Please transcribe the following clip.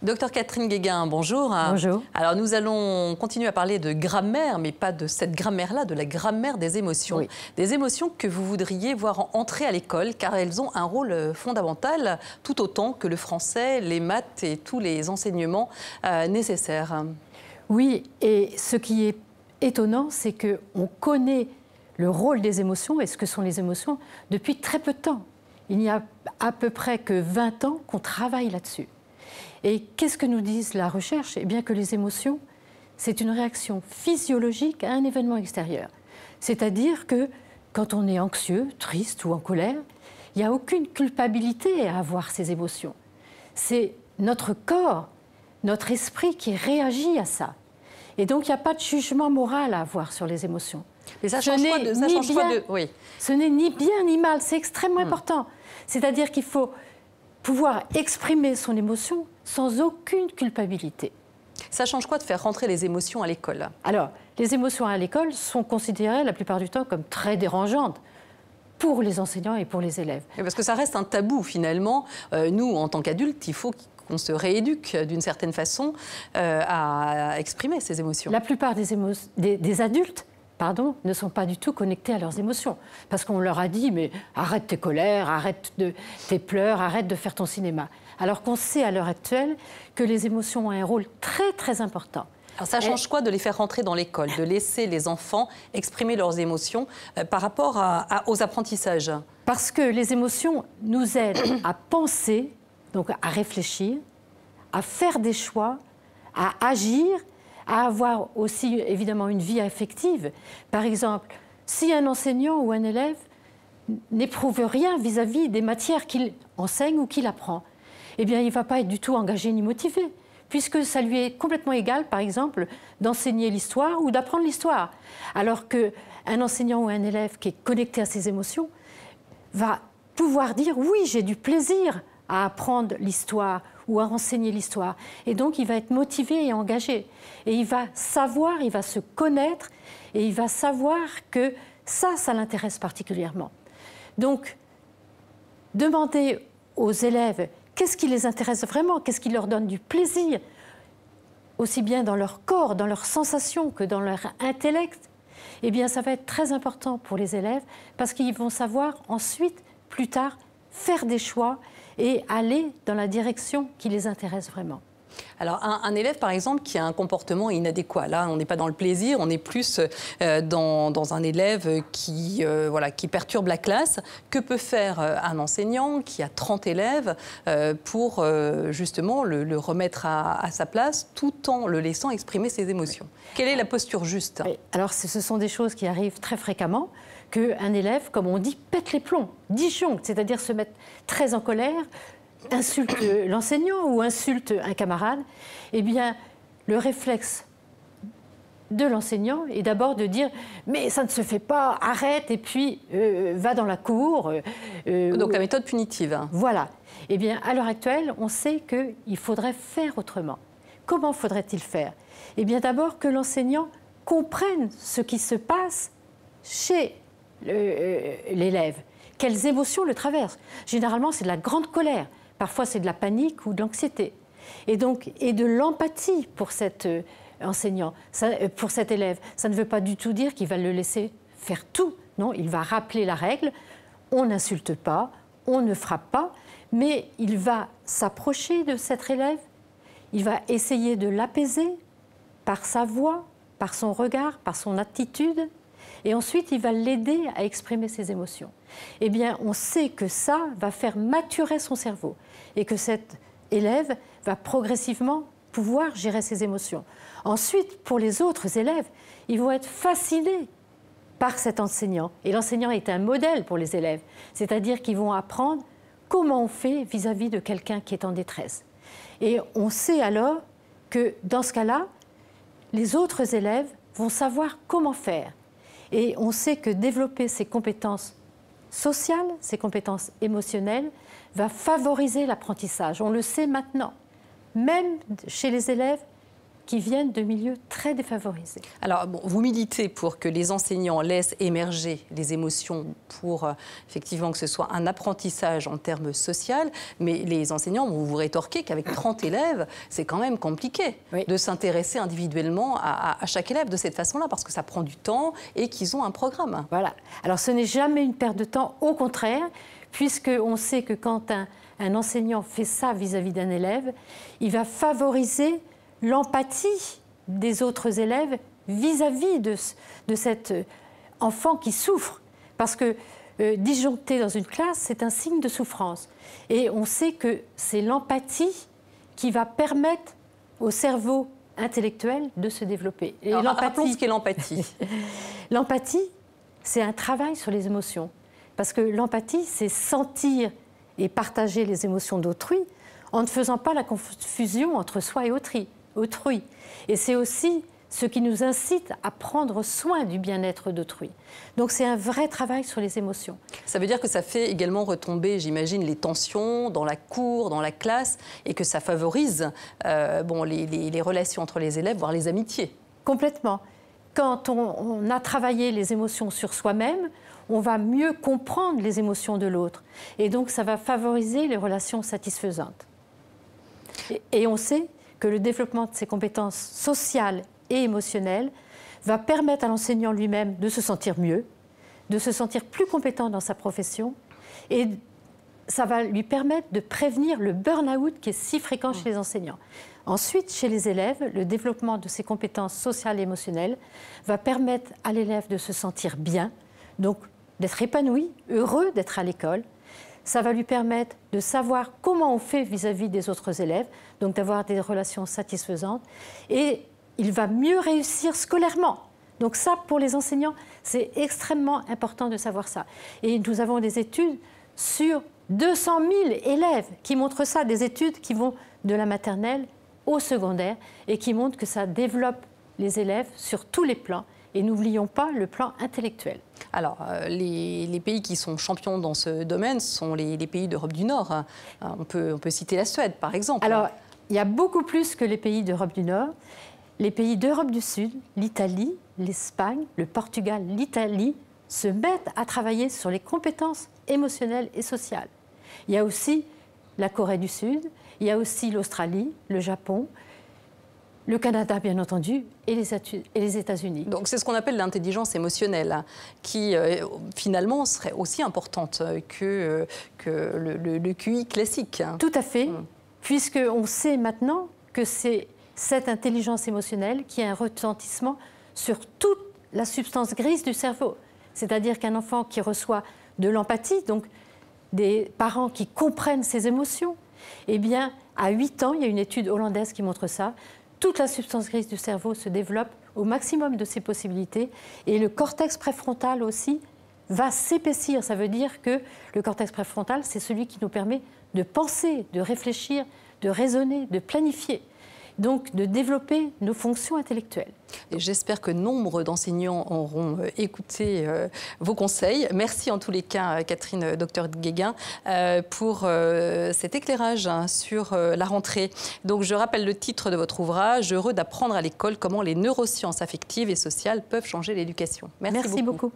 Docteur Catherine Guéguin, bonjour. Bonjour. Alors nous allons continuer à parler de grammaire, mais pas de cette grammaire-là, de la grammaire des émotions. Des émotions que vous voudriez voir entrer à l'école, car elles ont un rôle euh, fondamental, tout autant que le français, les maths et tous les enseignements euh, nécessaires. Oui, et ce qui est étonnant, c'est qu'on connaît le rôle des émotions et ce que sont les émotions depuis très peu de temps. Il n'y a à peu près que 20 ans qu'on travaille là-dessus. Et qu'est-ce que nous disent la recherche Eh bien que les émotions, c'est une réaction physiologique à un événement extérieur. C'est-à-dire que quand on est anxieux, triste ou en colère, il n'y a aucune culpabilité à avoir ces émotions. C'est notre corps, notre esprit qui réagit à ça. Et donc, il n'y a pas de jugement moral à avoir sur les émotions. Mais ça change Oui. Ce n'est ni bien ni mal, c'est extrêmement hmm. important. C'est-à-dire qu'il faut pouvoir exprimer son émotion sans aucune culpabilité. Ça change quoi de faire rentrer les émotions à l'école Alors, les émotions à l'école sont considérées la plupart du temps comme très dérangeantes pour les enseignants et pour les élèves. Et parce que ça reste un tabou finalement. Euh, nous, en tant qu'adultes, il faut qu'on se rééduque d'une certaine façon euh, à exprimer ces émotions. La plupart des adultes ne sont pas du tout connectés à leurs émotions. Parce qu'on leur a dit, mais arrête tes colères, arrête tes pleurs, arrête de faire ton cinéma. Alors qu'on sait à l'heure actuelle que les émotions ont un rôle très très important. Alors ça change quoi de les faire rentrer dans l'école, de laisser les enfants exprimer leurs émotions euh, par rapport aux apprentissages Parce que les émotions nous aident à penser, donc à réfléchir, à faire des choix, à agir à avoir aussi évidemment une vie affective. Par exemple, si un enseignant ou un élève n'éprouve rien vis-à-vis des matières qu'il enseigne ou qu'il apprend, eh bien, il ne va pas être du tout engagé ni motivé, puisque ça lui est complètement égal, par exemple, d'enseigner l'histoire ou d'apprendre l'histoire. Alors qu'un enseignant ou un élève qui est connecté à ses émotions va pouvoir dire oui, j'ai du plaisir à apprendre l'histoire ou à renseigner l'histoire. Et donc, il va être motivé et engagé. Et il va savoir, il va se connaître, et il va savoir que ça, ça l'intéresse particulièrement. Donc, demander aux élèves qu'est-ce qui les intéresse vraiment, qu'est-ce qui leur donne du plaisir, aussi bien dans leur corps, dans leurs sensations que dans leur intellect, eh bien, ça va être très important pour les élèves parce qu'ils vont savoir ensuite, plus tard, faire des choix et aller dans la direction qui les intéresse vraiment. Alors, un, élève, par exemple, qui a un comportement inadéquat, là, on n'est pas dans le plaisir, on est plus euh, dans, dans, un élève qui, euh, voilà, qui perturbe la classe. Que peut faire euh, un enseignant qui a 30 élèves pour justement le, remettre à, sa place tout en le laissant exprimer ses émotions Quelle est la posture juste Alors, ce sont des choses qui arrivent très fréquemment qu'un élève, comme on dit, pète les plombs, disjoncte, c'est-à-dire se mettre très en colère, insulte l'enseignant ou insulte un camarade, eh bien, le réflexe de l'enseignant est d'abord de dire mais ça ne se fait pas, arrête et puis euh, va dans la cour. Euh, euh, Donc la méthode punitive. Voilà. Eh bien, à l'heure actuelle, on sait qu'il faudrait faire autrement. Comment faudrait-il faire Eh bien, d'abord que l'enseignant comprenne ce qui se passe chez euh, l'élève, quelles émotions le traversent. Généralement, c'est de la grande colère, parfois c'est de la panique ou de l'anxiété. Et donc, et de l'empathie pour cet euh, enseignant, euh, pour cet élève. Ça ne veut pas du tout dire qu'il va le laisser faire tout. Non, il va rappeler la règle. On n'insulte pas, on ne frappe pas, mais il va s'approcher de cet élève. Il va essayer de l'apaiser par sa voix, par son regard, par son attitude et ensuite il va l'aider à exprimer ses émotions. Eh bien, on sait que ça va faire maturer son cerveau et que cet élève va progressivement pouvoir gérer ses émotions. Ensuite, pour les autres élèves, ils vont être fascinés par cet enseignant. Et l'enseignant est un modèle pour les élèves, c'est-à-dire qu'ils vont apprendre comment on fait vis-à-vis -vis de quelqu'un qui est en détresse. Et on sait alors que dans ce cas-là, les autres élèves vont savoir comment faire. Et on sait que développer ces compétences sociales, ces compétences émotionnelles, va favoriser l'apprentissage. On le sait maintenant, même chez les élèves qui viennent de milieux très défavorisés. Alors, bon, vous militez pour que les enseignants laissent émerger les émotions pour euh, effectivement que ce soit un apprentissage en termes social, mais les enseignants vont vous rétorquer qu'avec 30 élèves, c'est quand même compliqué de s'intéresser individuellement à, chaque élève de cette façon-là, parce que ça prend du temps et qu'ils ont un programme. Voilà. Alors, ce n'est jamais une perte de temps, au contraire, puisqu'on sait que quand un, un enseignant fait ça vis-à-vis d'un élève, il va favoriser l'empathie des autres élèves vis-à-vis de, cet euh, enfant qui souffre. Parce que euh, disjoncter dans une classe, c'est un signe de souffrance. Et on sait que c'est l'empathie qui va permettre au cerveau intellectuel de se développer. Et rappelons ce qu'est l'empathie. l'empathie, c'est un travail sur les émotions. Parce que l'empathie, c'est sentir et partager les émotions d'autrui en ne faisant pas la confusion entre soi et autrui autrui. Et c'est aussi ce qui nous incite à prendre soin du bien-être d'autrui. Donc c'est un vrai travail sur les émotions. Ça veut dire que ça fait également retomber, j'imagine, les tensions dans la cour, dans la classe, et que ça favorise euh, bon, les, relations entre les élèves, voire les amitiés. Complètement. Quand on, a travaillé les émotions sur soi-même, on va mieux comprendre les émotions de l'autre. Et donc ça va favoriser les relations satisfaisantes. et on sait que le développement de ses compétences sociales et émotionnelles va permettre à l'enseignant lui-même de se sentir mieux, de se sentir plus compétent dans sa profession et ça va lui permettre de prévenir le burn-out qui est si fréquent chez les enseignants. Ensuite, chez les élèves, le développement de ses compétences sociales et émotionnelles va permettre à l'élève de se sentir bien, donc d'être épanoui, heureux d'être à l'école, ça va lui permettre de savoir comment on fait vis-à-vis des autres élèves, donc d'avoir des relations satisfaisantes. Et il va mieux réussir scolairement. Donc ça, pour les enseignants, c'est extrêmement important de savoir ça. Et nous avons des études sur 200 000 élèves qui montrent ça, des études qui vont de la maternelle au secondaire et qui montrent que ça développe les élèves sur tous les plans et n'oublions pas le plan intellectuel. Alors, euh, les, pays qui sont champions dans ce domaine sont les, les pays d'Europe du Nord. Hein. Hein, on peut, on peut citer la Suède, par exemple. Alors, il y a beaucoup plus que les pays d'Europe du Nord. Les pays d'Europe du Sud, l'Italie, l'Espagne, le Portugal, l'Italie, se mettent à travailler sur les compétences émotionnelles et sociales. Il y a aussi la Corée du Sud, il y a aussi l'Australie, le Japon, le Canada, bien entendu, et les, États-Unis. Donc c'est ce qu'on appelle l'intelligence émotionnelle, hein, qui euh, finalement serait aussi importante que, euh, le, QI classique. Hein. Tout à fait, mm. puisqu'on sait maintenant que c'est cette intelligence émotionnelle qui a un retentissement sur toute la substance grise du cerveau. C'est-à-dire qu'un enfant qui reçoit de l'empathie, donc des parents qui comprennent ses émotions, eh bien, à 8 ans, il y a une étude hollandaise qui montre ça, toute la substance grise du cerveau se développe au maximum de ses possibilités et le cortex préfrontal aussi va s'épaissir. Ça veut dire que le cortex préfrontal, c'est celui qui nous permet de penser, de réfléchir, de raisonner, de planifier donc de développer nos fonctions intellectuelles. J'espère que nombre d'enseignants auront euh, écouté euh, vos conseils. Merci en tous les cas, euh, Catherine Docteur Guéguin, pour cet éclairage hein, sur la rentrée. Donc, je rappelle le titre de votre ouvrage Heureux d'apprendre à l'école comment les neurosciences affectives et sociales peuvent changer l'éducation. Merci, beaucoup.